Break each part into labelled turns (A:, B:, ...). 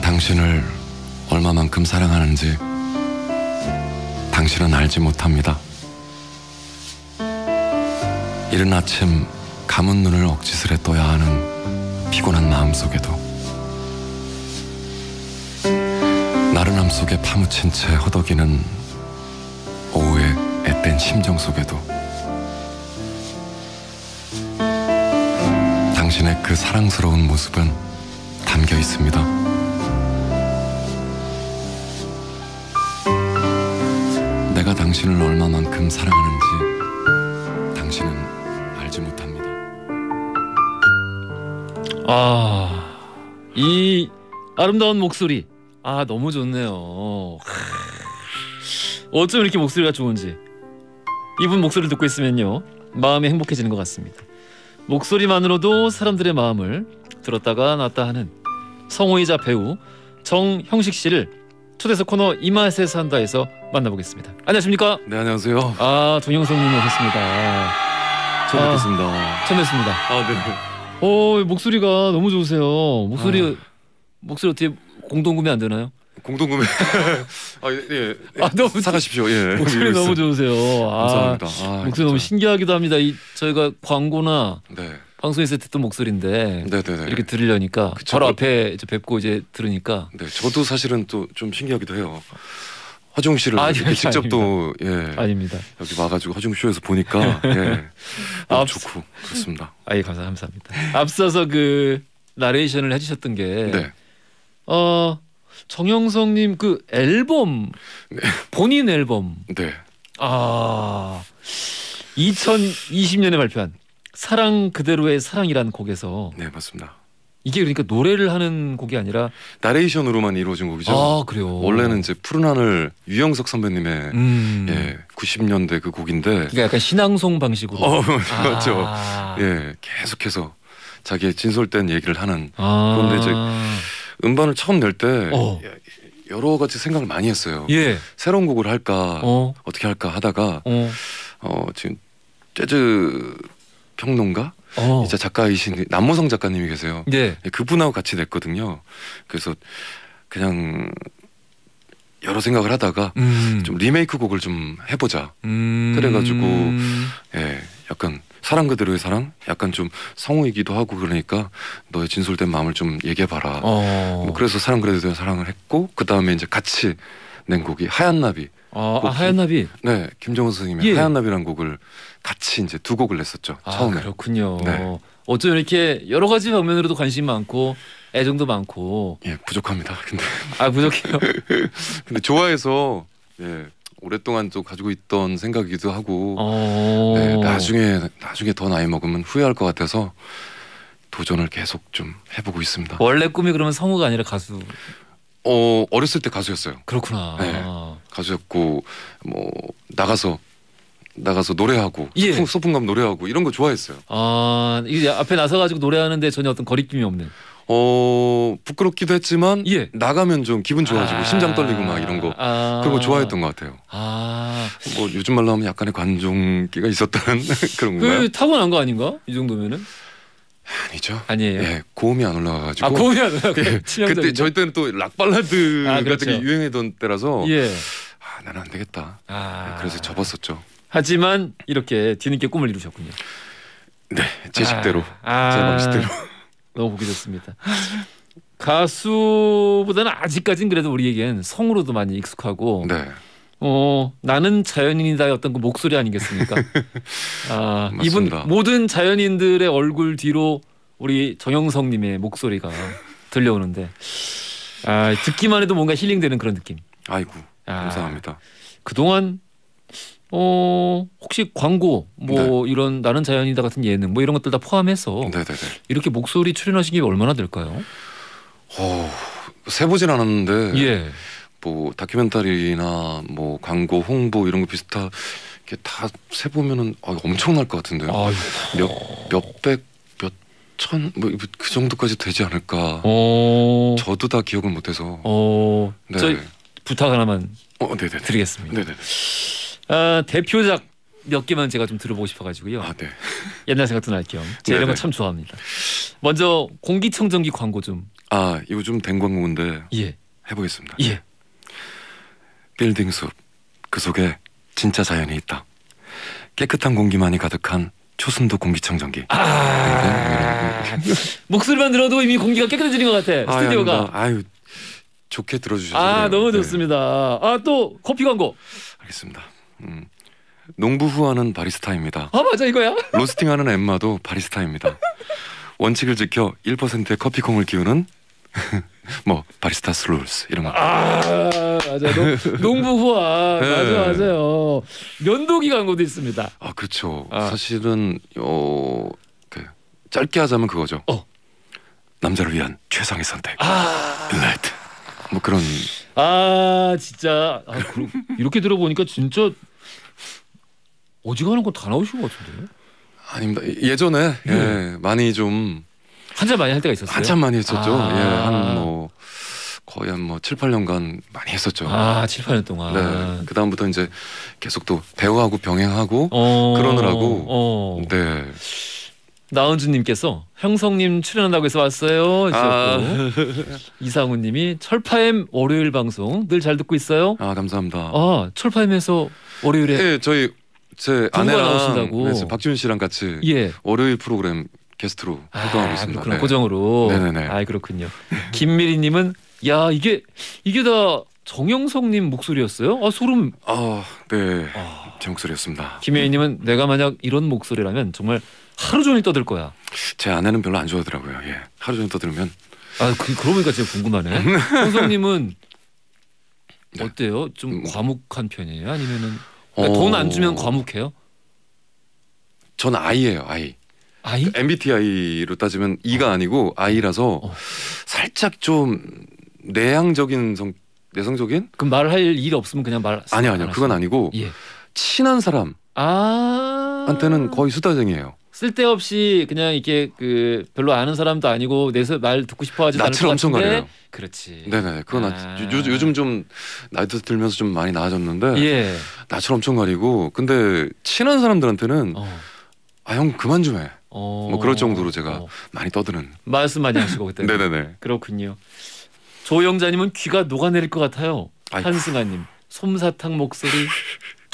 A: 당신을 얼마만큼 사랑하는지 당신은 알지 못합니다. 이른 아침 감은 눈을 억지스레 떠야 하는 피곤한 마음 속에도 나른함 속에 파묻힌 채 허덕이는 오후의 앳된 심정 속에도 당신의 그 사랑스러운 모습은 담겨 있습니다. 당신을 얼마만큼 사랑하는지 당신은 알지 못합니다.
B: 아, 이 아름다운 목소리. 아, 너무 좋네요. 어쩜 이렇게 목소리가 좋은지. 이분 목소리를 듣고 있으면요. 마음이 행복해지는 것 같습니다. 목소리만으로도 사람들의 마음을 들었다가 놨다 하는 성우이자 배우 정형식 씨를 초대석 코너 이맛에 산다에서 만나보겠습니다. 안녕하십니까?
A: 네 안녕하세요.
B: 아 동영성님 오셨습니다. 처음 아,
A: 뵙겠습니다. 처음 뵙습니다. 아 네.
B: 어 목소리가 너무 좋으세요. 목소리 아. 목소리 어떻게 공동구매 안 되나요? 공동구매 아 예, 예. 아 너무 사가십시오 예 목소리 너무 좋으세요 아, 감사합니다 아, 목소리 진짜. 너무 신기하기도 합니다 이 저희가 광고나 네. 방송에서 듣던 목소리인데
A: 네네네. 이렇게 들으려니까 그쵸. 바로 앞에 뵙고 이제 들으니까 네, 저도 사실은 또 좀 신기하기도 해요. 허중 씨를 아, 이렇게 아니, 직접 또 예, 아닙니다. 여기 와가지고 허중 쇼에서 보니까 예, 앞, 아, 아, 좋고 그렇습니다. 아예 감사 감사합니다. 앞서서
B: 그 나레이션을 해주셨던 게 네. 어, 정영성님 그 앨범 네. 본인 앨범 네. 아 2020년에 발표한 사랑 그대로의 사랑이란 곡에서 네
A: 맞습니다. 이게 그러니까 노래를 하는 곡이 아니라 나레이션으로만 이루어진 곡이죠. 아 그래요. 원래는 이제 푸른 하늘 유영석 선배님의 음. 예 90년대 그 곡인데. 그러니까 약간
B: 신앙송 방식으로. 어 맞죠. 아.
A: 예 계속해서 자기의 진솔된 얘기를 하는. 아. 그런데 이제 음반을 처음 낼때 어. 여러 가지 생각을 많이 했어요. 예. 새로운 곡을 할까 어. 떻게 할까 하다가 어. 어 지금 재즈 평론가 어. 이제 작가이신 그 남모성 작가님이 계세요. 네. 그분하고 같이 냈거든요. 그래서 그냥 여러 생각을 하다가 음. 좀 리메이크 곡을 좀 해보자. 음. 그래가지고 예, 약간 사랑 그대로의 사랑, 약간 좀 성우이기도 하고 그러니까 너의 진솔된 마음을 좀 얘기해봐라. 어. 뭐 그래서 사랑 그대로의 사랑을 했고 그 다음에 이제 같이 낸 곡이 하얀 나비. 아, 아 하얀 나비. 네, 김정은 선생님의 예. 하얀 나비라는 곡을 같이 이제 두 곡을 냈었죠. 아, 처음에.
B: 그렇군요. 네. 어쩜 이렇게 여러 가지 방면으로도 관심 많고 애정도 많고. 예, 부족합니다. 근데
A: 아 부족해요. 근데 좋아해서 예 오랫동안 또 가지고 있던 생각이기도 하고. 어... 네, 나중에 나중에 더 나이 먹으면 후회할 것 같아서 도전을 계속 좀 해보고 있습니다.
B: 원래 꿈이 그러면 성우가 아니라 가수.
A: 어 어렸을 때 가수였어요. 그렇구나. 네, 가수였고 뭐 나가서 나가서 노래하고 예. 소풍, 소풍 가면 노래하고 이런 거 좋아했어요.
B: 아 이게 앞에 나서가지고 노래하는데 전혀 어떤
A: 거리낌이 없는. 어 부끄럽기도 했지만 예. 나가면 좀 기분 좋아지고 아~ 심장 떨리고 막 이런 거 아~ 그런 거 좋아했던 것 같아요. 아뭐 요즘 말로 하면 약간의 관종기가 있었다는 그런 건가요? 그
B: 타고난 거 아닌가 이 정도면은?
A: 아니죠. 아니에요. 예, 고음이 안 올라가가지고. 아 고음이 안 올라가. 예, 그때 저희 때는 또락 발라드 아, 그렇죠. 같은 게 그렇죠. 유행했던 때라서. 예. 아 나는 안 되겠다. 아... 그래서 접었었죠. 하지만
B: 이렇게 뒤늦게 꿈을 이루셨군요. 네, 제 식대로, 아, 아. 제 방식대로.
A: 너무 보기 좋습니다.
B: 가수보다는 아직까진 그래도 우리에겐 성으로도 많이 익숙하고 네. 어 나는 자연인이다 어떤 그 목소리 아니겠습니까? 아 이분 모든 자연인들의 얼굴 뒤로 우리 정영성님의 목소리가 들려오는데 아, 듣기만 해도 뭔가 힐링되는 그런 느낌. 아이고 아, 감사합니다. 그동안 어 혹시 광고 뭐 네. 이런 나는 자연이다 같은 예능 뭐 이런 것들 다 포함해서 네네네. 이렇게 목소리
A: 출연하신 게 얼마나 될까요? 어 세보진 않았는데 예. 뭐 다큐멘터리나 뭐 광고 홍보 이런 거비슷하게다 세보면은 아, 엄청날 것 같은데요. 몇 몇백 몇천뭐그 정도까지 되지 않을까. 어... 저도 다기억을 못해서. 어... 네.
B: 부탁 하나만
A: 어, 드리겠습니다. 네네
B: 아, 대표작 몇 개만 제가 좀 들어보고 싶어가지고요. 아, 네. 옛날 생각도 날 겸. 제가 이런 거 참 좋아합니다. 먼저 공기청정기 광고 좀.
A: 아 이거 좀된 광고인데. 예. 해보겠습니다. 예. 빌딩 숲. 그 속에 진짜 자연이 있다. 깨끗한 공기만이 가득한 초순도 공기청정기. 아~ 네,
B: 목소리만 들어도 이미 공기가 깨끗해지는 것 같아. 스튜디오가. 아,
A: 아유 좋게 들어주셔서. 아
B: 너무 네. 좋습니다. 네. 아, 아또 커피 광고. 알겠습니다. 음.
A: 농부 후하는 바리스타입니다. 아 맞아 이거야. 로스팅하는 엠마도 바리스타입니다. 원칙을 지켜 1%의 커피콩을 기우는 뭐 바리스타 슬로스 이런 거. 아 맞아요. 농, 부
B: 후아 맞아 맞아요. 면도기 광고도 있습니다. 아
A: 그렇죠. 아. 사실은 어 그, 짧게 하자면 그거죠. 어. 남자를 위한 최상의 선택. 아. 블라뭐 그런. 아
B: 진짜 아, 이렇게 들어보니까 진짜 어지간한
A: 거다 나오신 것 같은데. 아닙니다. 예, 예전에 예. 예, 많이 좀 한참 많이 할 때가 있었어요. 한참 많이 했었죠. 아. 예, 한 뭐 거의 한뭐 7, 8년간 많이 했었죠. 아, 7, 8년 동안. 네. 그다음부터 이제 계속 또 배우하고 병행하고 어. 그러느라고 어. 네. 나은주님께서
B: 형성님 출연한다고 해서 왔어요. 아. 이상우님이 철파엠 월요일 방송 늘 잘 듣고 있어요.
A: 아 감사합니다. 아
B: 철파엠에서
A: 월요일에 예 저희 제 아내랑 나오신다고. 네, 박지훈 씨랑 같이 예. 월요일 프로그램 게스트로 아, 활동하고 있습니다. 그렇 네. 고정으로. 네네네. 아 그렇군요.
B: 김미리님은 야 이게 이게 다 정영석님 목소리였어요? 아 소름. 아
A: 네. 아.
B: 제 목소리였습니다. 김혜희님은 네. 내가 만약 이런 목소리라면 정말 하루 종일 떠들 거야.
A: 제 아내는 별로 안 좋아하더라고요. 예. 하루 종일 떠들면. 아 그, 그러니까 진짜 궁금하네. 홍성님은
B: 네. 어때요? 좀 음. 과묵한 편이에요? 아니면은
A: 그러니까 돈안 어. 주면 과묵해요? 전 I예요, I. I? 그 MBTI로 따지면 E가 아. 아니고 I라서 어. 살짝 좀 내향적인 성 내성적인? 그럼 말할 일 없으면 그냥 말. 아니 아니요, 그건 아니고 예. 친한 사람. 아. 한테는 거의 수다쟁이에요.
B: 쓸데없이 그냥 이렇게 그 별로 아는 사람도
A: 아니고 내서말 듣고 싶어하지 않을 것 같은데 가려요. 그렇지. 네네. 그건 아. 아. 요, 요즘 좀 나이 들면서 좀 많이 나아졌는데 예. 낯을 엄청 가리고 근데 친한 사람들한테는 어. 아형 그만 좀 해. 어. 뭐 그럴 정도로 제가 어. 많이 떠드는
B: 말씀 많이 하시고 그때. 네네네. 그렇군요. 조영자님은 귀가 녹아내릴 것 같아요. 한승아님 솜사탕 목소리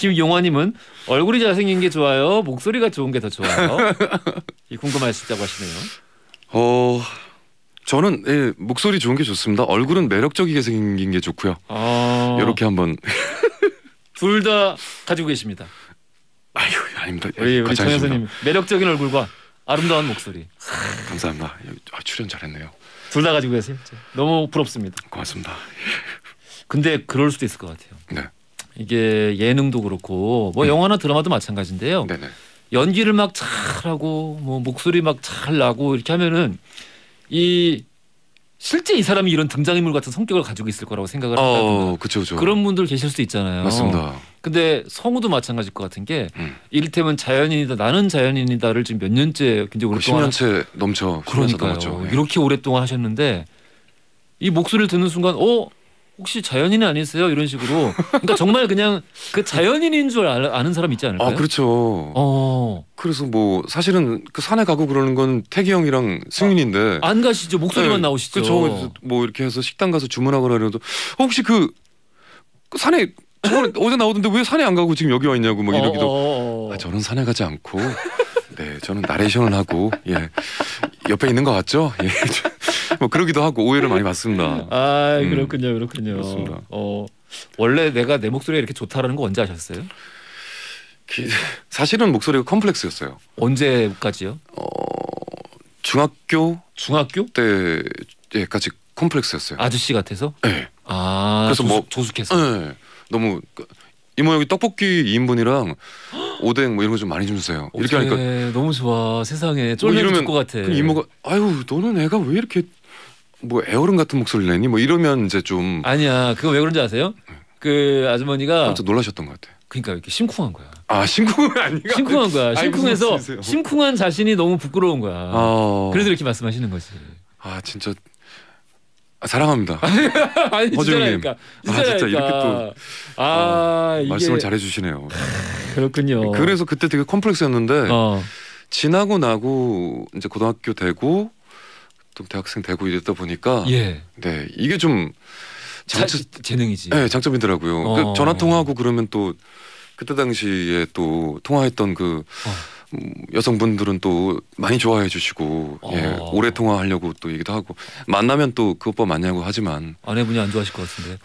B: 김용화님은 얼굴이 잘생긴 게 좋아요, 목소리가 좋은 게 더 좋아요. 이 궁금하시다고 하시네요.
A: 어, 저는 예, 목소리 좋은 게 좋습니다. 얼굴은 매력적이게 생긴 게 좋고요. 아... 이렇게 한번
B: 둘 다 가지고 계십니다.
A: 아유, 아닙니다. 우 예, 우리 정현수님 매력적인
B: 얼굴과 아름다운 목소리.
A: 아, 감사합니다. 아,
B: 아, 출연 잘했네요. 둘 다 가지고 계세요. 너무 부럽습니다. 고맙습니다. 근데 그럴 수도 있을 것 같아요. 네. 이게 예능도 그렇고 뭐 음. 영화나 드라마도 마찬가지인데요. 네네. 연기를 막 잘하고 뭐 목소리 막 잘 나고 이렇게 하면은 이 실제 이 사람이 이런 등장인물 같은 성격을 가지고 있을 거라고 생각을 어, 한다든가
A: 그쵸, 그쵸. 그런
B: 분들 계실 수 있잖아요. 맞습니다. 근데 성우도 마찬가지일 것 같은 게 음. 이를테면 자연인이다 나는 자연인이다를 지금 몇 년째 굉장히 오랫동안
A: 10년째 넘쳐 그러니까요. 넘었죠. 예.
B: 이렇게 오랫동안 하셨는데 이 목소리를 듣는 순간 어 혹시 자연인이 아니세요? 이런 식으로. 그러니까 정말 그냥 그 자연인인 줄 아는 사람 있지 않을까요? 아
A: 그렇죠. 어. 그래서 뭐 사실은 그 산에 가고 그러는 건 태기 형이랑 승윤인데 아, 안 가시죠 목소리만 네, 나오시죠. 그렇죠. 뭐 이렇게 해서 식당 가서 주문하거나 이래도 어, 혹시 그, 그 산에 저번 어제 나오던데 왜 산에 안 가고 지금 여기 와 있냐고 막 어, 이러기도. 어, 아, 저는 산에 가지 않고 네 저는 나레이션을 하고 예 옆에 있는 것 같죠. 예. 뭐 그러기도 하고 오해를 많이 받습니다.
B: 아 음. 그렇군요, 그렇군요. 그렇습니다. 어 원래 내가 내 목소리가 이렇게 좋다라는 거 언제 아셨어요? 사실은
A: 목소리가 컴플렉스였어요. 언제까지요? 어 중학교 중학교 때까지 컴플렉스였어요. 아저씨 같아서? 네. 아 그래서 조숙, 뭐 조숙해서. 네. 너무 그, 이모 여기 떡볶이 2인분이랑 오뎅 뭐 이런 거 좀 많이 좀 주세요. 이렇게 하니까
B: 너무 좋아. 세상에 쫄면 뭐이러것 같아. 이모가
A: 아유 너는 애가 왜 이렇게 뭐 에어른 같은 목소리를 내니 뭐 이러면 이제 좀
B: 아니야 그거 왜 그런지 아세요? 네. 그 아주머니가 깜짝 놀라셨던 것 같아. 그러니까 이렇게 심쿵한 거야. 아 심쿵은 아니가 심쿵한
A: 거야. 심쿵해서
B: 심쿵한 자신이 너무 부끄러운 거야. 어... 그래서 이렇게 말씀하시는 거지.
A: 아 진짜 아, 사랑합니다. 아니 허준님. 아 진짜 이렇게 또
B: 아, 어, 이게... 말씀을 잘해
A: 주시네요. 그렇군요. 그래서 그때 되게 컴플렉스였는데 어. 지나고 나고 이제 고등학교 되고 좀 대학생 되고 이랬다 보니까 예. 네 이게 좀 장점 재능이지. 네 장점이더라고요. 어. 그 전화 통화하고 그러면 또 그때 당시에 또 통화했던 그 어. 음, 여성분들은 또 많이 좋아해 주시고 예, 어. 예, 오래 통화하려고 또 얘기도 하고 만나면 또 그 오빠 맞냐고 하지만
B: 아내분이 안 좋아하실 것 같은데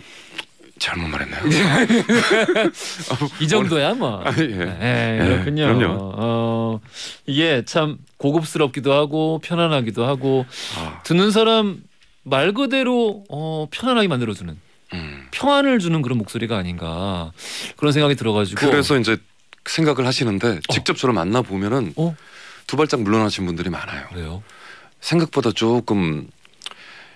A: 잘못 말했나요?
B: 예. 이 정도야 뭐. 아, 예.
A: 네, 네 예, 그렇군요. 예, 그럼요.
B: 어, 이게 참 고급스럽기도 하고 편안하기도 하고 아. 듣는 사람 말 그대로 어, 편안하게 만들어주는 음. 평안을
A: 주는 그런 목소리가 아닌가 그런 생각이 들어가지고 그래서 이제 생각을 하시는데 어. 직접 저를 만나 보면은 어? 두 발짝 물러나신 분들이 많아요. 그래요? 생각보다 조금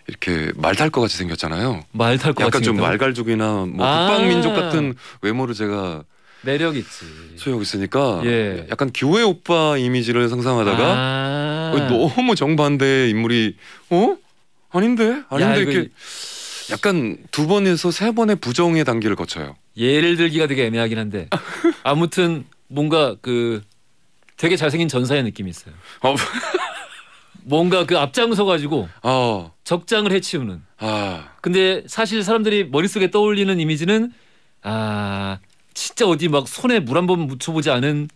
A: 이렇게 말 탈 것 같이 생겼잖아요. 말탈것 같이 약간 좀 말갈족이나 뭐 북방민족 아. 같은 외모를 제가 매력 있지. 소유하고 있으니까 예. 약간 교회 오빠 이미지를 상상하다가 아~ 어, 너무 정반대의 인물이 어? 아닌데? 아닌데 야, 이렇게 이거... 약간 두 번에서 세 번의 부정의 단계를 거쳐요.
B: 예를 들기가 되게 애매하긴 한데 아무튼 뭔가 그 되게 잘생긴 전사의 느낌이 있어요. 어, 뭔가 그 앞장서 가지고 어. 적장을 해치우는. 아. 근데 사실 사람들이 머릿속에 떠올리는 이미지는 아 진짜 어디 막 손에 물 한 번 묻혀보지 않은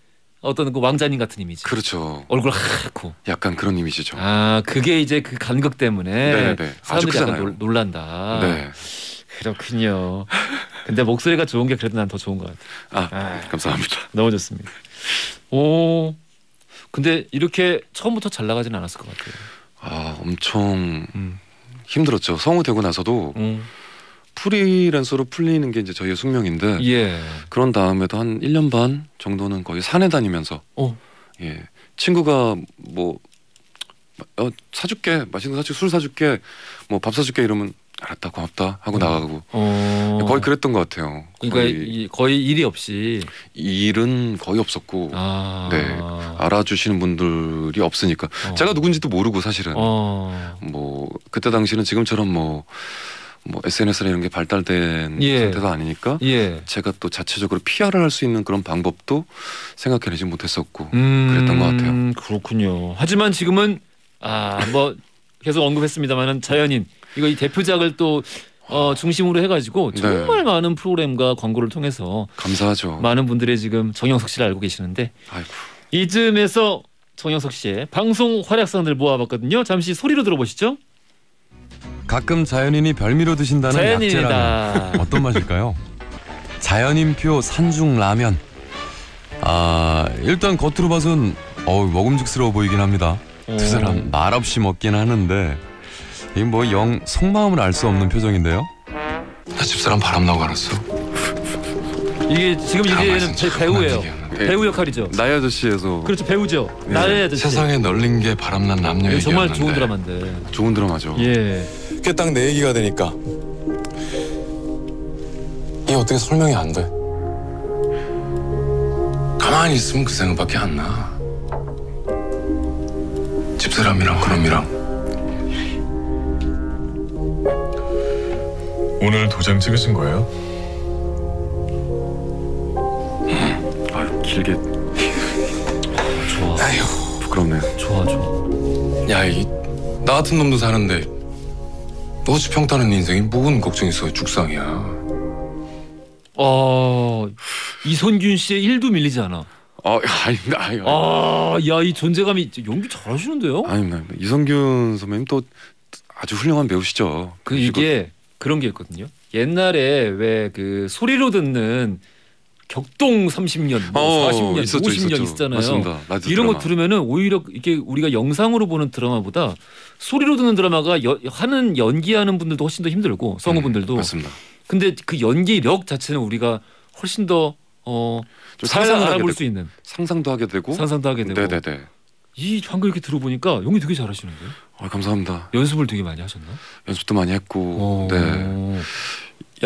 B: 어떤 그 왕자님 같은 이미지. 그렇죠. 얼굴 하얗고.
A: 약간 그런 이미지죠. 아 그게 이제
B: 그 간극 때문에 네, 네. 사람들이 약간 놀, 놀란다. 네. 그렇군요. 근데 목소리가 좋은 게 그래도 난 더 좋은 것 같아. 아, 아 감사합니다. 아, 너무 좋습니다. 오 근데 이렇게 처음부터 잘 나가진 않았을 것 같아요.
A: 아 엄청 음. 힘들었죠. 성우 되고 나서도 음. 프리랜서로 풀리는 게 이제 저희의 숙명인데 예. 그런 다음에도 한 1년 반 정도는 거의 산에 다니면서 어. 예 친구가 뭐 어, 사줄게 맛있는 거 사줄게 술 사줄게 뭐 밥 사줄게 이러면 알았다 고맙다 하고 음. 나가고 어. 거의 그랬던 것 같아요. 그러니까 거의, 거의 일이 없이 일은 거의 없었고 아. 네 알아주시는 분들이 없으니까 어. 제가 누군지도 모르고 사실은 어. 뭐 그때 당시는 지금처럼 뭐. 뭐 SNS나 이런 게 발달된 예. 상태가 아니니까 예. 제가 또 자체적으로 PR을 할수 있는 그런 방법도 생각해내지 못했었고
B: 음. 그랬던 것 같아요. 그렇군요. 하지만 지금은 아뭐 계속 언급했습니다만은 자연인 이거 이 대표작을 또 어, 중심으로 해가지고 네. 정말 네. 많은 프로그램과 광고를 통해서
A: 감사하죠.
B: 많은 분들의 지금 정영석 씨를 알고 계시는데 아이고. 이쯤에서 정영석 씨의 방송 활약상들 모아봤거든요. 잠시 소리로 들어보시죠.
A: 가끔 자연인이 별미로 드신다는 자연인이다. 약재라면 어떤 맛일까요? 자연인표 산중 라면. 아 일단 겉으로 봐선 어우 먹음직스러워 보이긴 합니다. 두 어. 사람 말없이 먹긴 하는데 이건 뭐영 속마음을 알 수 없는 표정인데요. 나 집사람 바람나고 알았어. 이게 지금 이게 얘는 배, 배우예요. 배우 역할이죠. 나의 아저씨에서 그렇죠
B: 배우죠. 예. 나의 아저씨. 세상에
A: 널린 게 바람난 남녀 예, 정말 좋은 드라마인데. 좋은 드라마죠. 예. 그게 딱 내 얘기가 되니까 이게 어떻게 설명이 안 돼. 가만히 있으면 그 생각밖에 안 나. 집사람이랑 그놈이랑 오늘 도장 찍으신 거예요? 아 길게 좋아 아휴 부끄럽네요. 좋아 좋아 야, 이나 같은 놈도 사는데 너지 평타는 인생이 뭔 걱정이 있 죽상이야.
B: 어 이선균 씨의 1도 밀리지 않아 아 아닙니다. 아아야이 아, 존재감이 연기 잘하시는데요 아닙니다. 이성균 선배님 또
A: 아주 훌륭한 배우시죠.
B: 그 이게 그런 게 있거든요. 옛날에 왜 그 소리로 듣는 격동 30년, 뭐 40년, 어, 있었죠, 50년 있었죠. 있었잖아요. 맞습니다. 이런 드라마. 거 들으면은 오히려 이게 우리가 영상으로 보는 드라마보다 소리로 듣는 드라마가 여, 하는 연기하는 분들도 훨씬 더 힘들고 성우분들도. 음, 맞습니다. 근데 그 연기력 자체는 우리가 훨씬 더 어, 상상을 알아볼 수 있는 상상도 하게
A: 되고 상상도 하게 되고 네네네.
B: 이 방금 이렇게 들어보니까 연기 되게 잘하시는데요. 아 감사합니다. 연습을 되게 많이 하셨나?
A: 연습도 많이 했고, 오. 어. 네.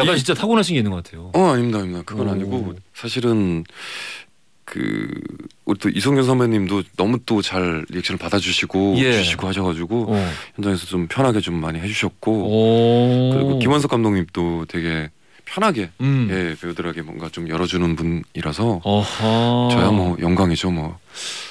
B: 약간 이... 진짜 타고나신 게 있는 것 같아요. 어 아닙니다, 아닙니다. 그건 오. 어. 아니고
A: 사실은 그 우리 또 이성균 선배님도 너무 또 잘 리액션을 받아주시고 예. 주시고 하셔가지고 어. 현장에서 좀 편하게 좀 많이 해주셨고 어. 그리고 김원석 감독님도 되게 편하게 음. 예, 배우들에게 뭔가 좀 열어주는 분이라서 어허. 저야 뭐 영광이죠 뭐.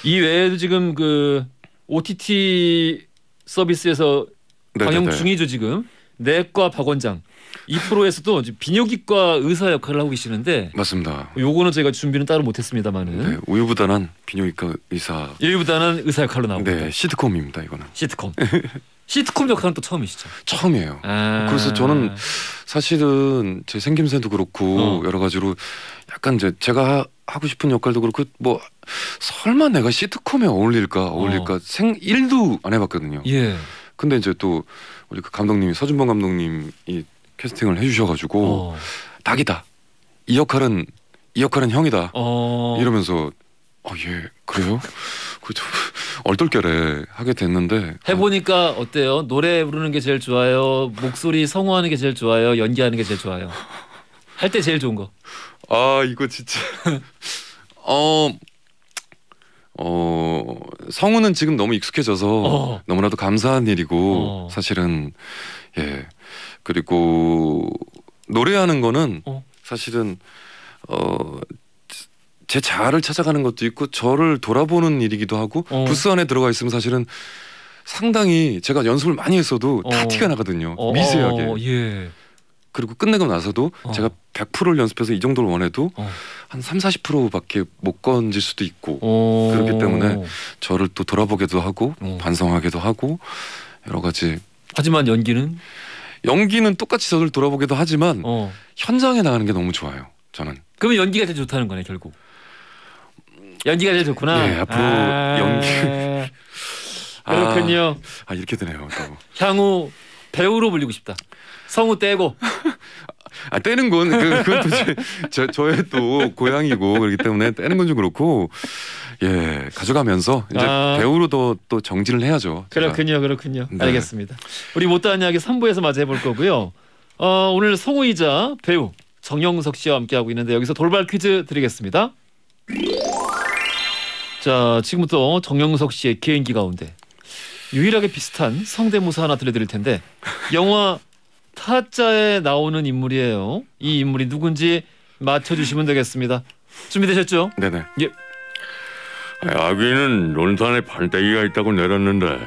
B: 이 외에도 지금 그 OTT 서비스에서
A: 네네네. 네, 방영 네. 중이죠
B: 지금 내과 박원장 이 프로에서도 비뇨기과 의사 역할을 하고 계시는데 맞습니다. 요거는 저희가 준비는 따로 못했습니다만은
A: 네, 우유보다는 비뇨기과 의사. 우유부단한 의사 역할로 나옵니다. 네 시트콤입니다 이거는. 시트콤. 시트콤 역할은 또 처음이시죠? 처음이에요. 아 그래서 저는 사실은 제 생김새도 그렇고 어. 여러 가지로 약간 이제 제가 하고 싶은 역할도 그렇고 뭐 설마 내가 시트콤에 어울릴까 어울릴까 어. 생 일도 안 해봤거든요. 예. 근데 이제 또 우리 그 감독님이 서준범 감독님이 캐스팅을 해주셔가지고 어. 닭이다 이 역할은 이 역할은 형이다 어. 이러면서 아예 어, 그래요 그저 얼떨결에 하게 됐는데
B: 해보니까 어때요? 노래 부르는 게 제일 좋아요? 목소리 성우하는 게 제일 좋아요? 연기하는 게 제일 좋아요? 할 때 제일 좋은 거? 아 이거 진짜 어.
A: 어 성우는 지금 너무 익숙해져서 어. 너무나도 감사한 일이고 어. 사실은 예 그리고 노래하는 거는 어. 사실은 어제 자아를 찾아가는 것도 있고 저를 돌아보는 일이기도 하고 어. 부스 안에 들어가 있으면 사실은 상당히 제가 연습을 많이 했어도 어. 티가 나거든요. 어. 미세하게. 어, 예. 그리고 끝내고 나서도 어. 제가 100%를 연습해서 이 정도를 원해도 어. 한 3, 0 40%밖에 못 건질 수도 있고 그렇기 때문에 저를 또돌아보기도 하고 반성하기도 하고 여러 가지. 하지만 연기는 연기는 똑같이 저를 돌아보기도 하지만 현장에 나가는 게 너무 좋아요. 저는.
B: 그러면 연기가 제일 좋다는 거네 결국.
A: 연기가 제일 좋구나.
B: 예, 앞으로 아... 연기.
A: 그렇군요. 아, 아, 이렇게 되네요. 또. 향후 배우로 불리고 싶다. 성우 떼고. 아 떼는 건 그, 그건 또 저, 저의 또 고향이고 그렇기 때문에 떼는 건 좀 그렇고 예 가져가면서 이제 아. 배우로 도또 정진을 해야죠. 제가.
B: 그렇군요, 그렇군요. 네. 알겠습니다. 우리 못다한 이야기 3부에서 마저 해볼 거고요. 어, 오늘 성우이자 배우 정영석 씨와 함께 하고 있는데 여기서 돌발 퀴즈 드리겠습니다. 자 지금부터 정영석 씨의 개인기 가운데 유일하게 비슷한 성대모사 하나 들려드릴 텐데 영화 타짜에 나오는 인물이에요. 이 인물이 누군지 맞춰주시면 되겠습니다. 준비되셨죠?
A: 네네. 예. 아귀는 논산에 반대기가 있다고 내렸는데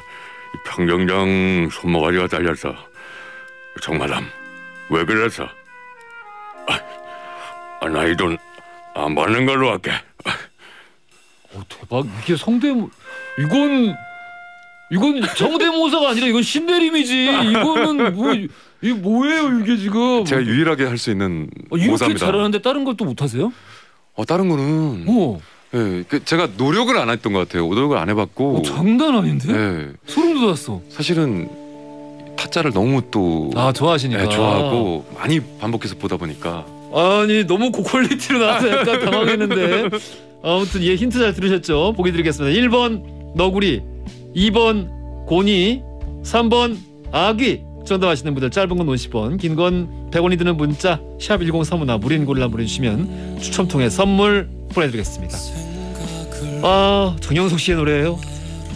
A: 평정장 손모가지가 잘렸어. 정말담왜 그랬어? 아, 아 나이 돈안 받는 걸로 할게. 오 대박 이게 성대모 이건 이건 성대모사가 아니라 이건 신대림이지 이거는 뭐이 뭐예요 이게 지금 제가 유일하게 할 수 있는 어, 이렇게 모사입니다. 잘하는데 다른 것도 못하세요? 어 다른 거는 어. 예, 그 제가 노력을 안 했던 것 같아요. 노력을 안 해봤고. 어, 장난 아닌데? 예. 소름 돋았어. 사실은 타짜를 너무 또. 아 좋아하시니까. 예, 좋아하고 많이 반복해서 보다 보니까.
B: 아니 너무 고퀄리티로 나와서 약간 당황했는데. 아무튼 얘 예, 힌트 잘 들으셨죠? 보기 드리겠습니다. 1번 너구리, 2번 고니, 3번 아귀. 정답하시는 분들 짧은 건 50원, 긴건 100원이 드는 문자 샵 1035나 무린 골라 보내주시면 추첨 통해 선물 보내드리겠습니다. 아 정영석 씨의 노래예요.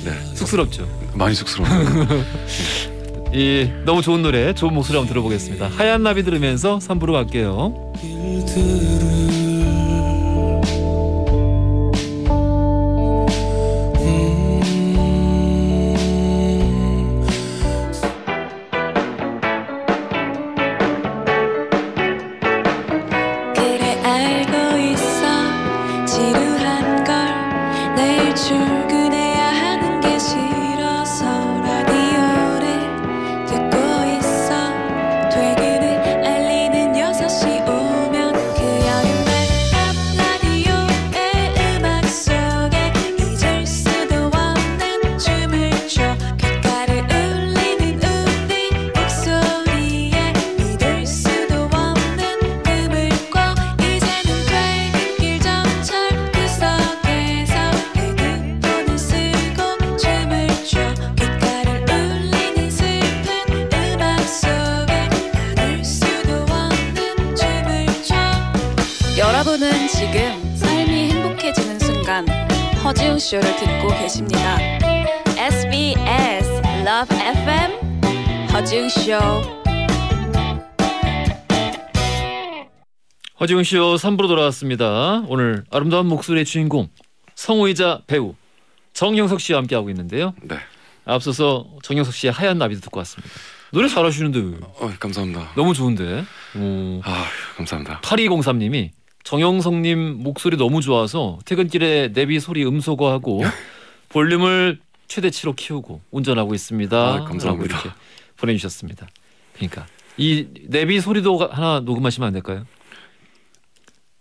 A: 네. 쑥스럽죠. 많이 쑥스러워요.
B: 이 너무 좋은 노래, 좋은 목소리 한번 들어보겠습니다. 하얀 나비 들으면서 3부로 갈게요. 라디오쇼를 듣고 계십니다. SBS Love FM 허지쇼허지쇼 3부로 돌아왔습니다. 오늘 아름다운 목소리의 주인공 성우이자 배우 정영석 씨와 함께 하고 있는데요. 네. 앞서서 정영석 씨의 하얀 나비도 듣고 왔습니다. 노래 잘하시는데. 어, 감사합니다. 너무 좋은데. 오. 아, 감사합니다. 8203님이 정영성님 목소리 너무 좋아서 퇴근길에 내비 소리 음소거하고 볼륨을 최대치로 키우고 운전하고 있습니다. 아, 감사합니다. 보내주셨습니다. 그러니까 이 내비 소리도 하나 녹음하시면 안 될까요?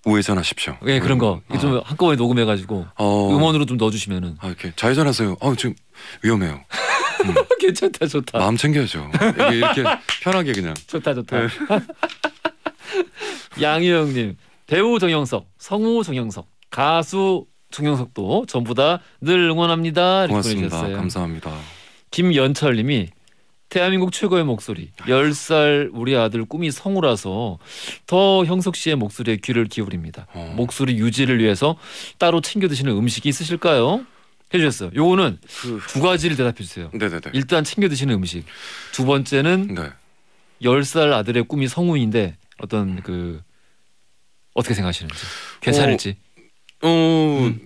A: 우회전하십시오. 예, 네, 그런 거. 음. 아. 좀 한꺼번에 녹음해 가지고 어... 음원으로 좀 넣어 주시면은. 아, 이렇게 좌회전하세요. 아, 어, 지금 위험해요. 음. 괜찮다. 좋다. 마음 챙겨야죠. 이렇게 편하게 그냥.
B: 좋다, 좋다. 네. 양희영 님. 배우 정영석, 성우 정영석, 가수 정영석도 전부 다 늘 응원합니다. 고맙습니다. 감사합니다. 김연철님이 대한민국 최고의 목소리. 10살 우리 아들 꿈이 성우라서 더 형석 씨의 목소리에 귀를 기울입니다. 어. 목소리 유지를 위해서 따로 챙겨 드시는 음식이 있으실까요? 해주셨어요. 요거는 그... 두 가지를 대답해 주세요. 네네네. 일단 챙겨 드시는 음식. 두 번째는 네. 10살 아들의 꿈이 성우인데 어떤 음. 그
A: 어떻게 생각하시는지 괜찮을지. 어, 어 음.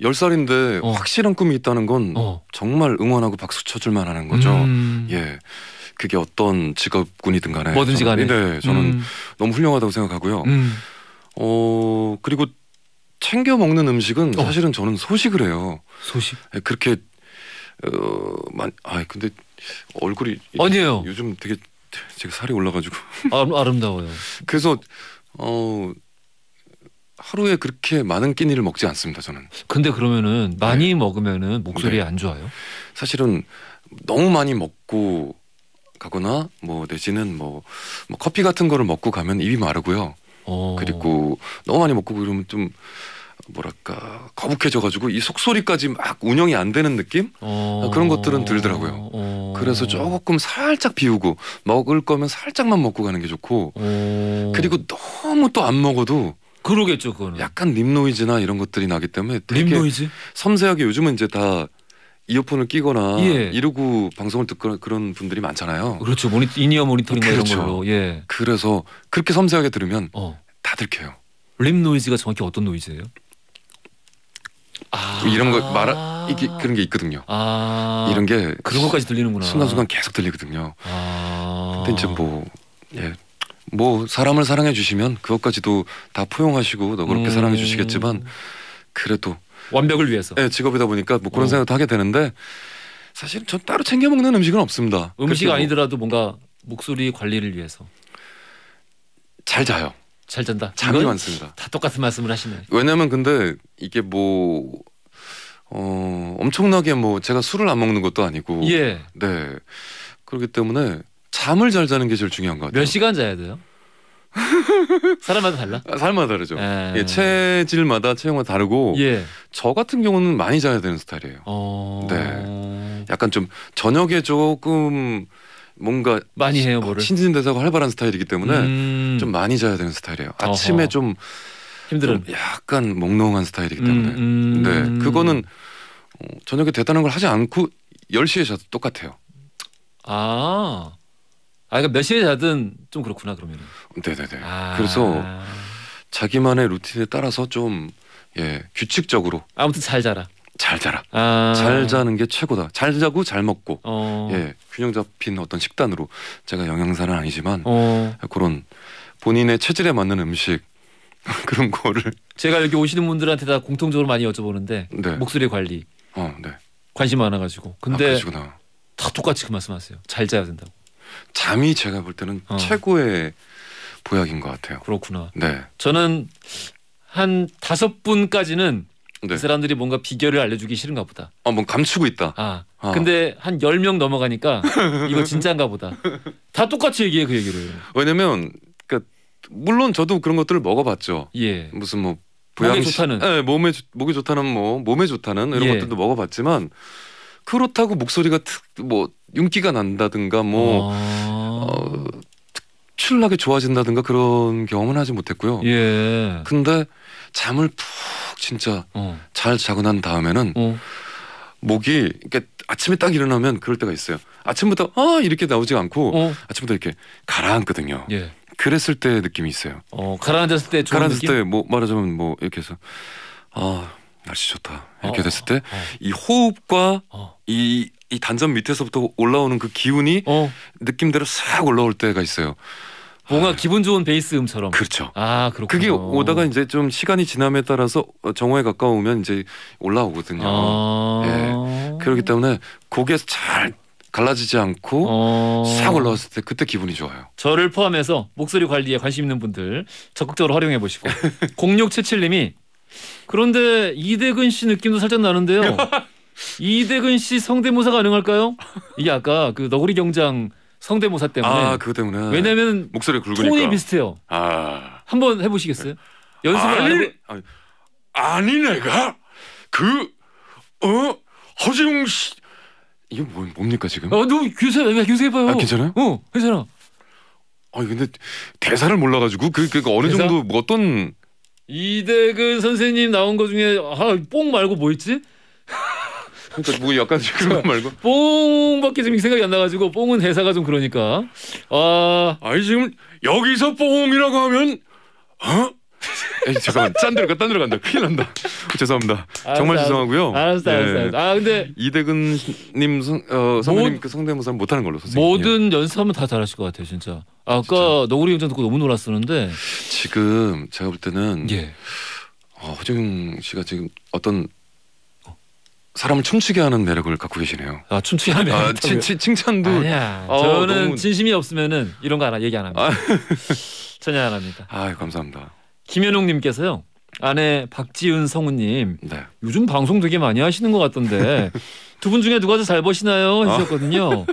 A: 10살인데 어. 확실한 꿈이 있다는 건 어. 정말 응원하고 박수 쳐줄 만한 거죠. 음. 예. 그게 어떤 직업군이든 간에 뭐든지 간에 저는, 네, 저는 음. 너무 훌륭하다고 생각하고요. 음. 어, 그리고 챙겨 먹는 음식은 어. 사실은 저는 소식을 해요. 소식. 예, 그렇게 어, 만, 아, 근데 얼굴이 아니에요. 요즘 되게 제가 살이 올라가지고 아름다워요. 그래서 어 하루에 그렇게 많은 끼니를 먹지 않습니다. 저는. 근데 그러면은 많이 네. 먹으면은 목소리 네. 안 좋아요? 사실은 너무 많이 먹고 가거나 뭐 내지는 뭐, 뭐 커피 같은 거를 먹고 가면 입이 마르고요. 오. 어. 그리고 너무 많이 먹고 그러면 좀 뭐랄까 거북해져가지고 이 속소리까지 막 운영이 안 되는 느낌 어... 그런 것들은 들더라고요. 어... 그래서 조금 살짝 비우고 먹을 거면 살짝만 먹고 가는 게 좋고 어... 그리고 너무 또 안 먹어도 그러겠죠 그거는 약간 립노이즈나 이런 것들이 나기 때문에 되게 립노이즈 섬세하게 요즘은 이제 다 이어폰을 끼거나 예. 이러고 방송을 듣거나 그런 분들이 많잖아요. 그렇죠. 모니 이니어 모니터링 그렇죠. 이런 걸로. 예. 그래서 그렇게 섬세하게 들으면 어. 다 들켜요. 립 노이즈가 정확히 어떤 노이즈예요? 아~ 이런 거 말하 이게 그런 게 있거든요. 아~ 이런 게 그런 것까지 들리는구나. 순간순간 계속 들리거든요. 아~ 근데 이제 뭐 예. 뭐 사람을 사랑해 주시면 그것까지도 다 포용하시고 너그렇게 음~ 사랑해 주시겠지만 그래도 완벽을 위해서. 예, 직업이다 보니까 뭐 그런 어. 생각도 하게 되는데 사실 전 따로 챙겨 먹는 음식은 없습니다. 음식 뭐 아니더라도
B: 뭐 뭔가 목소리 관리를 위해서. 잘 자요. 잘 잔다. 잠이 많습니다. 다 똑같은 말씀을 하시네요.
A: 왜냐면 근데 이게 뭐 어, 엄청나게 뭐 제가 술을 안 먹는 것도 아니고 예. 네. 그렇기 때문에 잠을 잘 자는 게 제일 중요한 것 같아요. 몇 시간 자야 돼요? 사람마다 달라? 아, 사람마다 다르죠. 에... 예. 예, 체질마다 체형마다 다르고 예. 저 같은 경우는 많이 자야 되는 스타일이에요. 어... 네. 약간 좀 저녁에 조금 뭔가 많이 해요 어, 뭐를 신진대사가 활발한 스타일이기 때문에 음. 좀 많이 자야 되는 스타일이에요. 아침에 어허. 좀 힘들은 약간 몽롱한 스타일이기 음, 때문에 음, 음. 네 그거는 어, 저녁에 대단한 걸 하지 않고 10시에 자도 똑같아요. 아, 아 그러니까 몇 시에 자든 좀 그렇구나 그러면. 네네네. 아. 그래서 자기만의 루틴에 따라서 좀 예, 규칙적으로 아무튼 잘 자라. 잘 자라. 아. 잘 자는 게 최고다. 잘 자고 잘 먹고 어. 예 균형 잡힌 어떤 식단으로 제가 영양사는 아니지만 어. 그런 본인의 체질에 맞는 음식 그런 거를 제가 여기 오시는 분들한테 다 공통적으로 많이 여쭤보는데 네. 목소리 관리 어, 네. 관심 많아가지고 근데 아, 다 똑같이 그 말씀하세요. 잘 자야 된다고. 잠이 제가 볼 때는 어. 최고의 보약인 것 같아요. 그렇구나. 네.
B: 저는 한 다섯 분까지는 네. 그 사람들이 뭔가 비결을 알려주기 싫은가 보다. 아, 뭔 감추고 있다. 아, 아. 근데 한 10명 넘어가니까
A: 이거 진짜인가 보다. 다 똑같이 얘기해 그 얘기를. 왜냐면 그러니까 물론 저도 그런 것들을 먹어봤죠. 예. 무슨 뭐 보양식, 몸에 좋다는. 예, 몸에 목이 좋다는 뭐 몸에 좋다는 이런 예. 것들도 먹어봤지만 그렇다고 목소리가 특, 뭐 윤기가 난다든가 뭐 아. 어, 출나게 좋아진다든가 그런 경험은 하지 못했고요. 예. 근데 잠을 푹 진짜 어. 잘 자고 난 다음에는 어. 목이 그러니까 아침에 딱 일어나면 그럴 때가 있어요. 아침부터 아 이렇게 나오지 않고 어. 아침부터 이렇게 가라앉거든요. 예. 그랬을 때 느낌이 있어요. 어, 가라앉았을 때 가라앉을 때 뭐 말하자면 뭐 이렇게 해서 아 날씨 좋다 이렇게 어, 됐을 때이 어. 호흡과 이이 어. 이 단전 밑에서부터 올라오는 그 기운이 느낌대로 싹 올라올 때가 있어요. 뭔가 기분 좋은 베이스 음처럼. 그렇죠. 아 그렇군요. 그게 오다가 이제 좀 시간이 지남에 따라서 정오에 가까우면 이제 올라오거든요. 아~ 예. 그렇기 때문에 곡에서 잘 갈라지지 않고 어... 싹 올라왔을 때 그때 기분이 좋아요.
B: 저를 포함해서 목소리 관리에 관심 있는 분들 적극적으로 활용해 보시고 0677님이 그런데 이대근 씨 느낌도 살짝 나는데요. 이대근 씨 성대모사 가능할까요? 이게 아까 그 너구리 경장 성대모사 때문에. 아, 그거
A: 때문에. 왜냐면 목소리 굵으니까. 톤이 비슷해요. 아.
B: 한번 해 보시겠어요?
A: 연습을 아니, 해보... 아니,
B: 아니 내가 그어
A: 허지웅 씨 이게 뭐, 뭡니까 지금? 어, 너 교사 왜 교사 해봐요? 아, 괜찮아요? 어, 괜찮아. 아, 근데 대사를 몰라가지고 그 그러니까 어느 대사? 정도 뭐 어떤
B: 이대근 선생님 나온 거 중에 아뽕 말고 뭐 있지?
A: 그러니까 뭐 약간 그런 말고
B: 뽕밖에 지금 생각이 안 나가지고 뽕은
A: 대사가 좀 그러니까 아 아니 지금 여기서 뽕이라고 하면 어? 잠깐만 짠 데로 가딴 데로 간다 큰일 난다 죄송합니다 알았어, 정말 알았어. 죄송하고요 알았어 알았어, 예. 알았어 아 근데 이대근님 성, 어, 선배님 그 성대모사 못하는 걸로 선생님
B: 모든 연습하면 다 잘하실 것 같아요 진짜
A: 아, 아까 노구리 형전 듣고 너무 놀랐었는데 지금 제가 볼 때는 예. 어, 허정 씨가 지금 어떤 사람을 춤추게 하는 매력을 갖고 계시네요. 아 춤추게 하는 매력. 아, 치, 칭찬도. 아니야. 어, 저는 너무...
B: 진심이 없으면은 이런 거 하나 얘기 안 합니다. 아, 전혀 안 합니다. 아 감사합니다. 김현웅님께서요. 아내 박지은 성우님 네. 요즘 방송 되게 많이 하시는 것 같던데 두 분 중에 누가 더잘 보시나요 하셨거든요.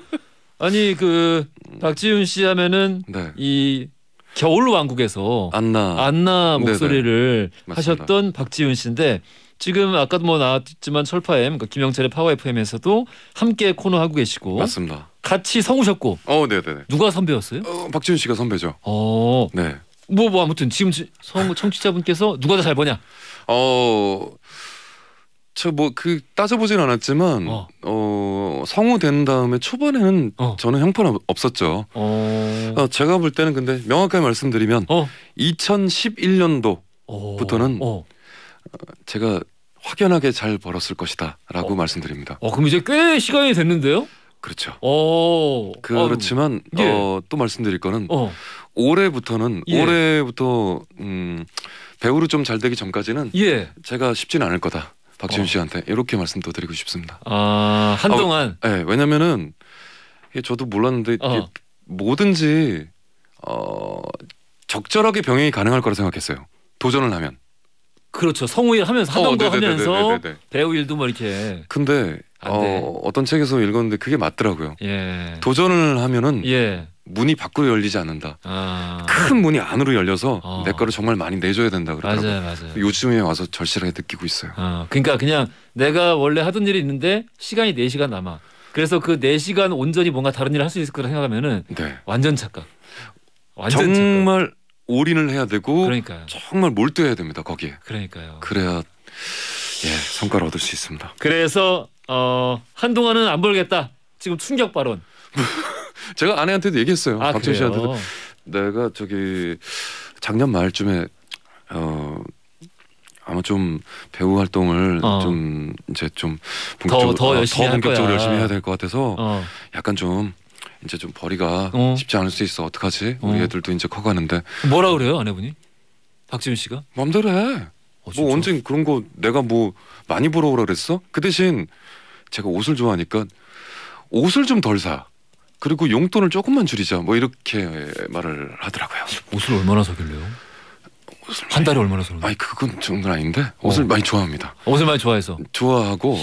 B: 아. 니그 음. 박지윤 씨 하면은 네. 이 겨울 왕국에서 안나 안나 목소리를 하셨던 박지윤 씨인데 지금 아까도 뭐 나왔지만 철파 M, 그러니까 김영철의 파워 FM에서도 함께 코너 하고 계시고 맞습니다. 같이 성우셨고. 어, 네, 네, 네. 누가 선배였어요? 어, 박지훈 씨가 선배죠.
A: 어, 네.
B: 뭐, 뭐 아무튼 지금
A: 성우 청취자분께서 누가 더 잘 보냐? 어. 저 뭐 그 따져보진 않았지만 어. 어. 성우 된 다음에 초반에는 어. 저는 형편 없었죠. 어. 어, 제가 볼 때는 근데 명확하게 말씀드리면 2011년도부터는 어. 어. 제가 확연하게 잘 벌었을 것이다라고 어. 말씀드립니다. 어, 그럼 이제 꽤 시간이 됐는데요? 그렇죠. 오. 어. 그렇지만 예. 어, 또 말씀드릴 거는 어. 올해부터는 예. 올해부터 음, 배우로 좀 잘 되기 전까지는 예. 제가 쉽지는 않을 거다. 박지훈 어. 씨한테 이렇게 말씀도 드리고 싶습니다. 아 한동안. 아, 네, 왜냐면은 저도 몰랐는데 어. 뭐든지 어, 적절하게 병행이 가능할 거라 생각했어요. 도전을 하면. 그렇죠. 성우일 하면서 하던 어, 거 네, 네, 네, 하면서 배우 일도 뭐 이렇게. 근데 어, 어떤 책에서 읽었는데 그게 맞더라고요. 예. 도전을 하면은 예. 문이 밖으로 열리지 않는다. 아. 큰 문이 안으로 열려서 어. 내 거를 정말 많이 내줘야 된다 그러더라고요. 맞아요, 맞아요. 요즘에 와서 절실하게 느끼고 있어요. 아, 그러니까 그냥
B: 내가 원래 하던 일이 있는데 시간이 4시간 남아. 그래서 그 4시간 온전히 뭔가 다른 일을 할 수
A: 있을 거라 생각하면은 네. 완전 착각. 완전 정말 착각. 올인을 해야 되고 그러니까요. 정말 몰두해야 됩니다 거기에. 그러니까요. 그래야 예 성과를 얻을 수 있습니다.
B: 그래서 어, 한동안은 안 벌겠다. 지금 충격 발언.
A: 제가 아내한테도 얘기했어요. 아, 박준 씨한테도 내가 저기 작년 말쯤에 어 아마 좀 배우 활동을 어. 좀 이제 좀 본격적으로 더, 어, 더 열심히, 어, 더 본격적으로 열심히 해야 될 것 같아서 어. 약간 좀 이제 좀 벌이가 어. 쉽지 않을 수 있어. 어떡하지? 우리 어. 애들도 이제 커가는데. 뭐라 그래요 아내분이? 박지윤 씨가? 맘대로 해. 어, 뭐 언젠 그런 거 내가 뭐 많이 보러 오라 그랬어? 그 대신 제가 옷을 좋아하니까 옷을 좀 덜 사. 그리고 용돈을 조금만 줄이자. 뭐 이렇게 말을 하더라고요. 옷을 얼마나 사길래요? 옷을 한 달에 얼마나 사는? 아니 그건 그 정도 아닌데 옷을 어. 많이 좋아합니다. 옷을 많이 좋아해서.
B: 좋아하고.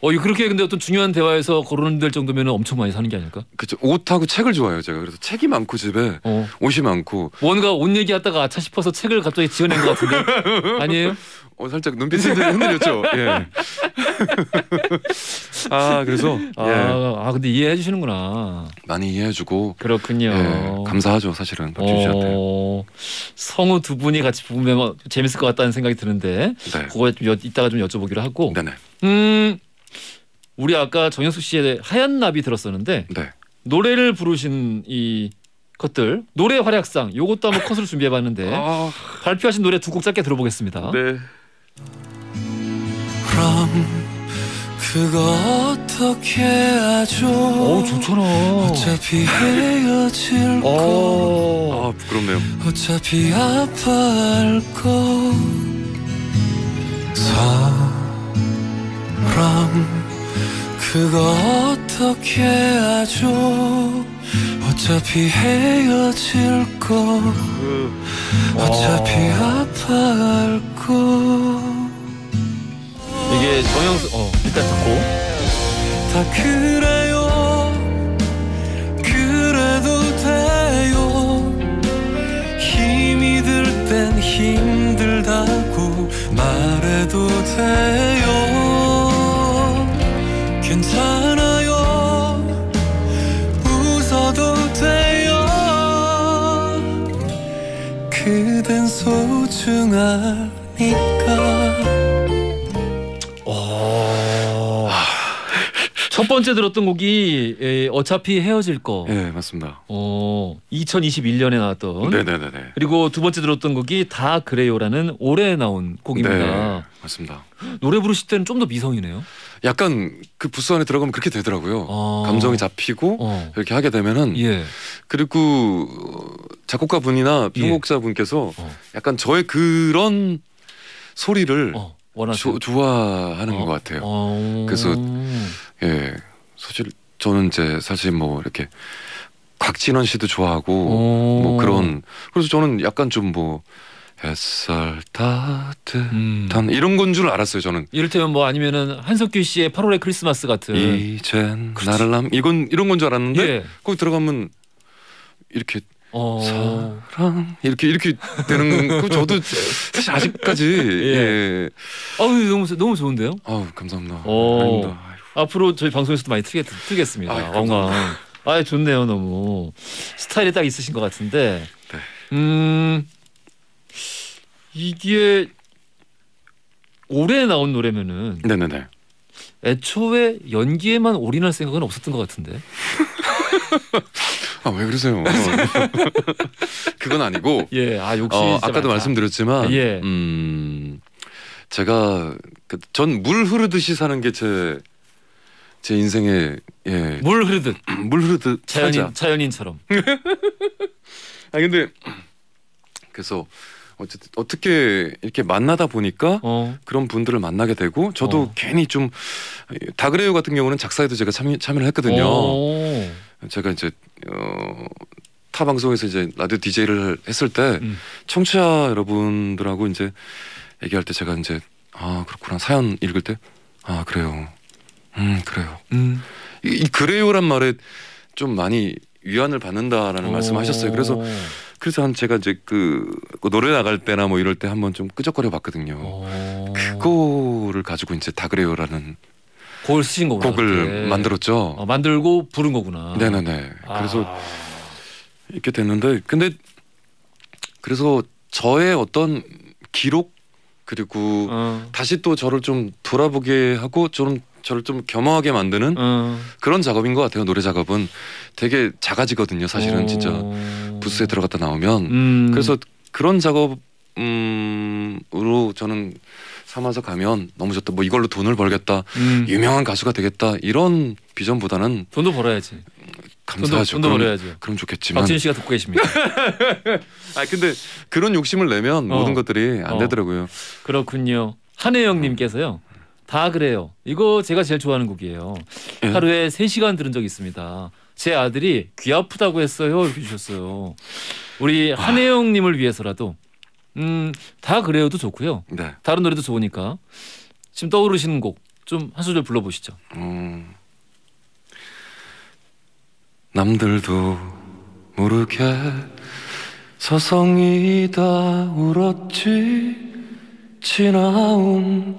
B: 어 그렇게 근데 어떤 중요한 대화에서 거론될 정도면 엄청 많이 사는 게 아닐까?
A: 그죠 옷하고 책을 좋아해요 제가 그래서 책이 많고 집에 어. 옷이 많고.
B: 뭔가 옷 얘기하다가 아차 싶어서 책을 갑자기 지어낸 것 같은데 아니에요?
A: 어, 살짝 눈빛이 흔들렸죠. 예. 아 그래서 아, 예.
B: 아 근데 이해해 주시는구나. 많이 이해해주고 그렇군요. 예,
A: 감사하죠 사실은
B: 박준 어, 씨한테. 어, 성우 두 분이 같이 보면 재밌을 것 같다는 생각이 드는데 네. 그거 좀 여, 이따가 좀 여쭤보기로 하고. 네네. 음 우리 아까 정현숙 씨의 하얀 나비 들었었는데 네. 노래를 부르신 이 것들 노래 활약상 요것도 한번 컷으로 준비해봤는데 아... 발표하신 노래 두 곡 짧게 들어보겠습니다. 네.
A: 그거 럼그 어떻게 하죠어 좋잖아. 어차피 헤어질 어. 거. 아 부끄럽네요. 어차피 아파할 거. 사랑 그거 어떻게 하죠 어차피 헤어질 거. 그, 어차피 아파할 거.
B: 이게 정영수
A: 어 일단 듣고 다 그래요 그래도 돼요 힘이 들 땐 힘들다고 말해도 돼요 괜찮아요 웃어도 돼요 그댄 소중하니까
B: 첫 번째 들었던 곡이 예, 어차피 헤어질 거. 네 맞습니다. 어 2021년에 나왔던. 네네네. 그리고 두 번째 들었던 곡이 다 그래요라는 올해 나온 곡입니다. 네, 맞습니다. 노래 부르실 때는 좀 더 미성이네요.
A: 약간 그 부스 안에 들어가면 그렇게 되더라고요. 아. 감정이 잡히고 어. 이렇게 하게 되면은 예. 그리고 작곡가 분이나 편곡자 분께서 예. 어. 약간 저의 그런 소리를 어, 조, 좋아하는 어. 것 같아요. 어. 그래서 예, 사실 저는 이제 사실 뭐 이렇게 곽진원 씨도 좋아하고 뭐 그런 그래서 저는 약간 좀 뭐 햇살
B: 따뜻한 음. 이런
A: 건 줄 알았어요 저는
B: 이를테면 뭐 아니면은 한석규 씨의 8월의 크리스마스 같은
A: 이젠 그렇지. 나를 남
B: 이건 이런 건 줄 알았는데
A: 예. 거기 들어가면 이렇게 어... 사랑 이렇게 이렇게 되는 거 저도 사실 아직까지 예. 예.
B: 아우 너무 너무 좋은데요?
A: 아우 감사합니다.
B: 오. 어. 아닙니다. 앞으로 저희 방송에서도 많이 틀겠, 틀겠습니다. 아, 엉엉. 아 좋네요 너무 스타일이 딱 있으신 것 같은데. 네.
A: 음
B: 이게 올해 나온 노래면은. 네네네. 애초에 연기에만 올인할 생각은 없었던 것 같은데.
A: 아 왜 그러세요? 그건 아니고. 예, 아 역시 어, 아까도 많다. 말씀드렸지만, 예. 음, 제가 그, 전 물 흐르듯이 사는 게제 제 인생에 예. 물 흐르듯 물 흐르듯 자연인 살자.
B: 자연인처럼.
A: 아 근데 그래서 어쨌든 어떻게 이렇게 만나다 보니까 어. 그런 분들을 만나게 되고 저도 어. 괜히 좀 다그레요 같은 경우는 작사에도 제가 참, 참여를 했거든요. 오. 어. 제가 이제 어, 타 방송에서 이제 라디오 디제이를 했을 때 음. 청취자 여러분들하고 이제 얘기할 때 제가 이제 아 그렇구나 사연 읽을 때 아 그래요 음 그래요. 음. 이, 이 그래요란 말에 좀 많이 위안을 받는다라는 말씀하셨어요. 그래서 그래서 한 제가 이제 그, 그 노래 나갈 때나 뭐 이럴 때 한번 좀 끄적거려 봤거든요. 그거를 가지고 이제 다 그래요라는 곡을 쓰신 거구나. 곡을 네. 만들었죠. 어, 만들고 부른 거구나. 네 네네. 아. 그래서 이렇게 됐는데 근데 그래서 저의 어떤 기록 그리고 어. 다시 또 저를 좀 돌아보게 하고 좀 저를 좀 겸허하게 만드는 음. 그런 작업인 것 같아요. 노래 작업은 되게 작아지거든요. 사실은 오. 어. 진짜 부스에 들어갔다 나오면 음. 그래서 그런 작업 음으로 저는 삼아서 가면 너무 좋다. 뭐 이걸로 돈을 벌겠다. 음. 유명한 가수가 되겠다. 이런 비전보다는 돈도 벌어야지. 감사하죠. 돈도, 돈도 벌어야죠. 그럼 좋겠지만. 박진 씨가 듣고 계십니까? 아 근데 그런 욕심을 내면 어. 모든 것들이 안 어. 되더라고요.
B: 그렇군요. 한혜영님께서요. 음. 다 그래요. 이거 제가 제일 좋아하는 곡이에요. 예. 하루에 3시간 들은 적이 있습니다. 제 아들이 귀 아프다고 했어요. 이렇게 주셨어요. 우리 아. 한혜영 님을 위해서라도 음, 다 그래요도 좋고요. 네. 다른 노래도 좋으니까 지금 떠오르시는 곡 좀
A: 한 소절 불러 보시죠. 음. 남들도 모르게 서성이다 울었지 지나온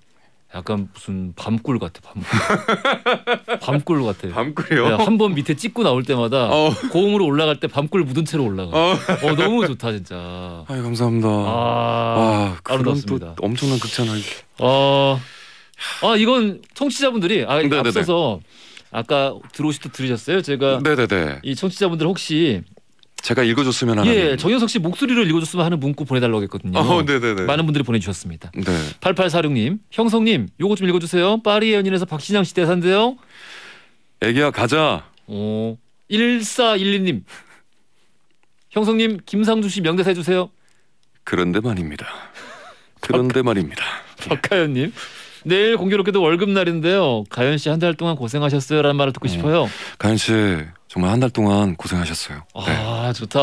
B: 약간 무슨 밤꿀 같아
A: 밤꿀 밤꿀 같아 밤꿀이요? 네,
B: 한번 밑에 찍고 나올 때마다 어. 고음으로 올라갈 때 밤꿀 묻은 채로 올라가 어. 어 너무 좋다 진짜 아
A: 감사합니다 아, 그런 또 엄청난 극찬을
B: 어, 아 이건 청취자분들이 아, 네네네. 앞서서 아까 들어오실 때 들으셨어요 제가 네네네. 이 청취자분들 혹시
A: 제가 읽어줬으면 하는 예,
B: 정현석 씨 목소리로 읽어줬으면 하는 문구 보내달라고 했거든요. 어, 네네네. 네, 네. 많은 분들이 보내주셨습니다. 네. 8846님, 형성님, 요거 좀 읽어주세요. 파리의 연인에서 박신양 씨 대사인데요.
A: 애기야 가자.
B: 어, 1412님, 형성님, 김상주 씨 명대사 해주세요.
A: 그런데 말입니다. 그런데 말입니다.
B: 박하연님. 내일 공교롭게도 월급날인데요. 가연 씨 한 달 동안 고생하셨어요라는 말을 듣고 음, 싶어요.
A: 가연 씨 정말 한 달 동안 고생하셨어요. 아
B: 네. 좋다.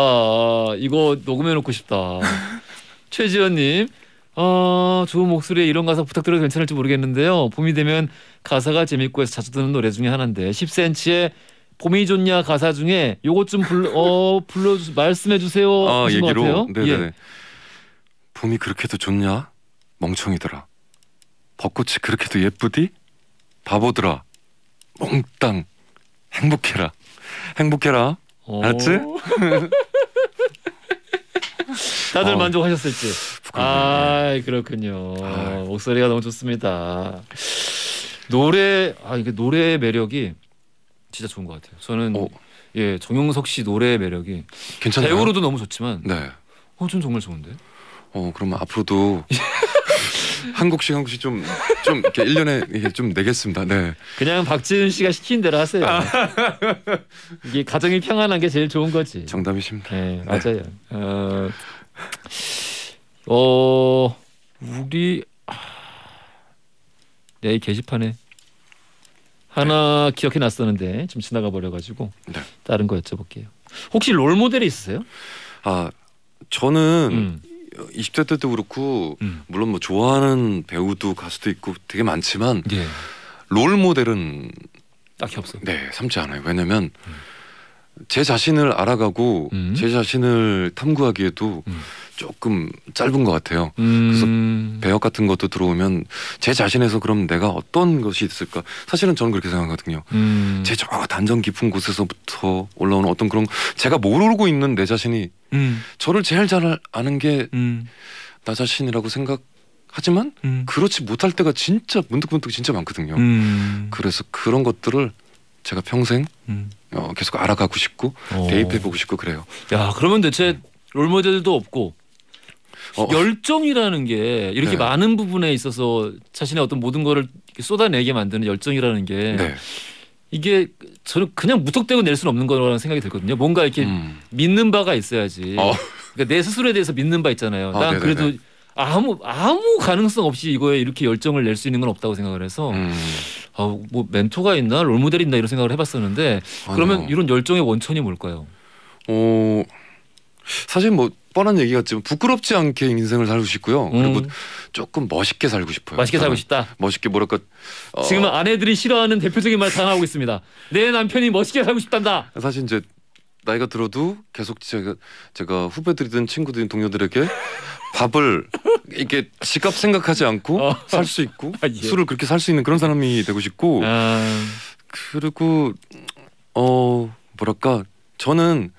B: 이거 녹음해놓고 싶다. 최지현님. 아, 좋은 목소리에 이런 가사 부탁드려도 괜찮을지 모르겠는데요. 봄이 되면 가사가 재밌고 해서 자주 듣는 노래 중에 하나인데 10cm의 봄이 좋냐 가사 중에 요것 좀 불러 어, 불러 말씀해 주세요. 아, 얘기로. 네, 네, 예. 네.
A: 봄이 그렇게도 좋냐? 멍청이더라. 벚꽃이 그렇게도 예쁘디? 바보들아. 몽땅 행복해라. 행복해라. 알았지? 다들 어. 만족하셨을지.
B: 아 그렇군요. 아 목소리가 너무 좋습니다. 노래 아 이게 노래의 매력이 진짜 좋은 것 같아요. 저는 오. 어. 예
A: 정용석 씨 노래의 매력이 괜찮아요? 배우로도 너무 좋지만 네. 어좀 정말 좋은데. 어 그러면 앞으로도 한국식한국식좀좀 이렇게 1년에 이게 좀 내겠습니다. 네.
B: 그냥 박지은 씨가 시킨 대로 하세요. 아. 이게 가정이 평안한 게 제일 좋은 거지. 정답이십니다. 네, 네. 맞아요. 네. 어, 어 우리 내 네, 게시판에 하나 네. 기억해 놨었는데 좀 지나가 버려 가지고 네. 다른 거 여쭤볼게요. 혹시 롤 모델이 있으세요?
A: 아 저는 음. 20대 때도 그렇고 음. 물론 뭐 좋아하는 배우도 가수도 있고 되게 많지만 예. 롤 모델은 딱히 없어요. 네, 삼지 않아요. 왜냐면 음. 제 자신을 알아가고 음. 제 자신을 탐구하기에도 음. 조금 짧은 것 같아요. 음... 그래서 배역 같은 것도 들어오면 제 자신에서 그럼 내가 어떤 것이 있을까? 사실은 저는 그렇게 생각하거든요. 음... 제저 단정 깊은 곳에서부터 올라오는 어떤 그런 제가 모르고 있는 내 자신이 음... 저를 제일 잘 아는 게나 음. 자신이라고 생각. 하지만 음. 그렇지 못할 때가 진짜 문득문득 진짜 많거든요. 음. 그래서 그런 것들을 제가 평생 어, 계속 알아가고 싶고 어. 대입해보고 싶고 그래요.
B: 야 그러면 대체 네. 롤모델도 없고 어. 열정이라는 게 이렇게 네. 많은 부분에 있어서 자신의 어떤 모든 거를 쏟아내게 만드는 열정이라는 게 네. 이게 저는 그냥 무턱대고 낼 수는 없는 거라는 생각이 들거든요. 뭔가 이렇게 음. 믿는 바가 있어야지. 어. 그러니까 내 스스로에 대해서 믿는 바 있잖아요. 어, 난 아, 그래도 네. 아무 아무 가능성 없이 이거에 이렇게 열정을 낼 수 있는 건 없다고 생각을 해서 음. 어, 뭐 멘토가 있나 롤모델이 있나 이런 생각을 해봤었는데 아, 그러면 아니요. 이런 열정의 원천이
A: 뭘까요? 어 사실 뭐 뻔한 얘기 같지만 부끄럽지 않게 인생을 살고 싶고요. 음. 그리고 조금 멋있게 살고 싶어요. 멋있게 살고 싶다. 멋있게 뭐랄까
B: 어, 지금은 아내들이 싫어하는 대표적인 말 당하고 있습니다. 내 남편이 멋있게 살고 싶단다. 사실 이제
A: 나이가 들어도 계속 제가 제가 후배들이든 친구들이든 동료들에게 밥을 이렇게 지갑 생각하지 않고 어. 살수 있고 아, 예. 술을 그렇게 살 수 있는 그런 사람이 되고 싶고 아. 그리고 어 뭐랄까 저는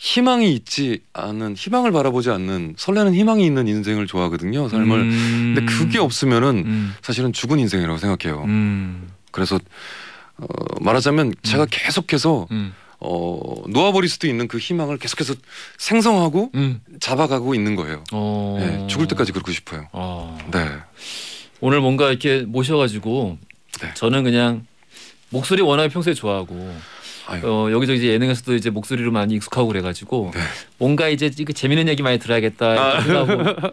A: 희망이 있지 않은 희망을 바라보지 않는 설레는 희망이 있는 인생을 좋아하거든요 삶을 음. 근데 그게 없으면은 음. 사실은 죽은 인생이라고 생각해요 음. 그래서 어, 말하자면 음. 제가 계속해서 음. 어, 놓아버릴 수도 있는 그 희망을 계속해서 생성하고 음. 잡아가고 있는 거예요 어. 네, 죽을 때까지 그렇고 싶어요 어. 네 오늘 뭔가 이렇게 모셔가지고
B: 네. 저는 그냥 목소리 워낙 평소에 좋아하고 어, 여기서 이제 예능에서도 이제 목소리로 많이 익숙하고 그래가지고 네. 뭔가 이제 이거 재밌는 얘기 많이 들어야겠다 아.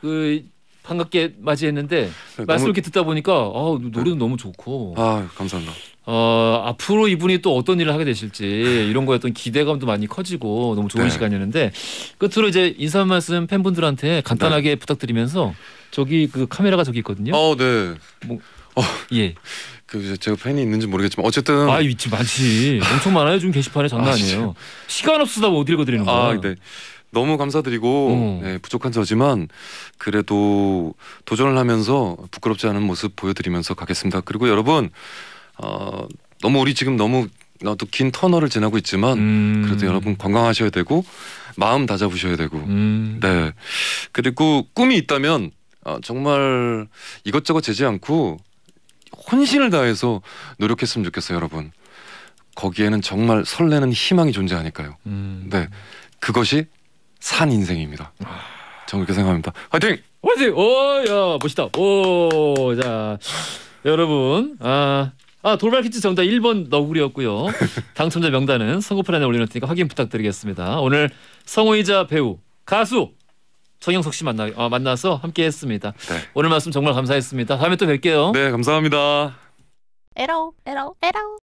B: 그 반갑게 맞이했는데 네, 말씀 이렇게 듣다 보니까 아, 노래도 너무 좋고 아 감사합니다. 어, 앞으로 이분이 또 어떤 일을 하게 되실지 이런 거에 어 기대감도 많이 커지고 너무 좋은 네. 시간이었는데 끝으로 이제 인사 말씀 팬분들한테 간단하게 네. 부탁드리면서 저기 그 카메라가 저기 있거든요. 어, 네. 뭐, 어,
A: 예. 그 제가 팬이 있는지 모르겠지만 어쨌든 아 위치 많지
B: 엄청 많아요 지금 게시판에 장난 아, 니에요
A: 시간 없으다 못 읽어드리는 거야 아, 네. 너무 감사드리고 어. 네, 부족한 저지만 그래도 도전을 하면서 부끄럽지 않은 모습 보여드리면서 가겠습니다 그리고 여러분 어, 너무 우리 지금 너무 나도 긴 터널을 지나고 있지만 음. 그래도 여러분 건강하셔야 되고 마음 다잡으셔야 되고 음. 네 그리고 꿈이 있다면 어, 정말 이것저것 재지 않고 혼신을 다해서 노력했으면 좋겠어요, 여러분. 거기에는 정말 설레는 희망이 존재하니까요. 음. 네, 그것이 산 인생입니다. 아. 저는 그렇게 생각합니다.
B: 화이팅! 화이팅! 오야 멋있다. 오자 여러분 아. 아 돌발 퀴즈 정답 1번 너구리였고요. 당첨자 명단은 선거표 안에 올려놓으니까 확인 부탁드리겠습니다. 오늘 성우이자 배우 가수 정영석 씨 만나 어, 만나서 함께했습니다. 네. 오늘 말씀 정말 감사했습니다. 다음에 또 뵐게요. 네, 감사합니다. 에러 에러 에러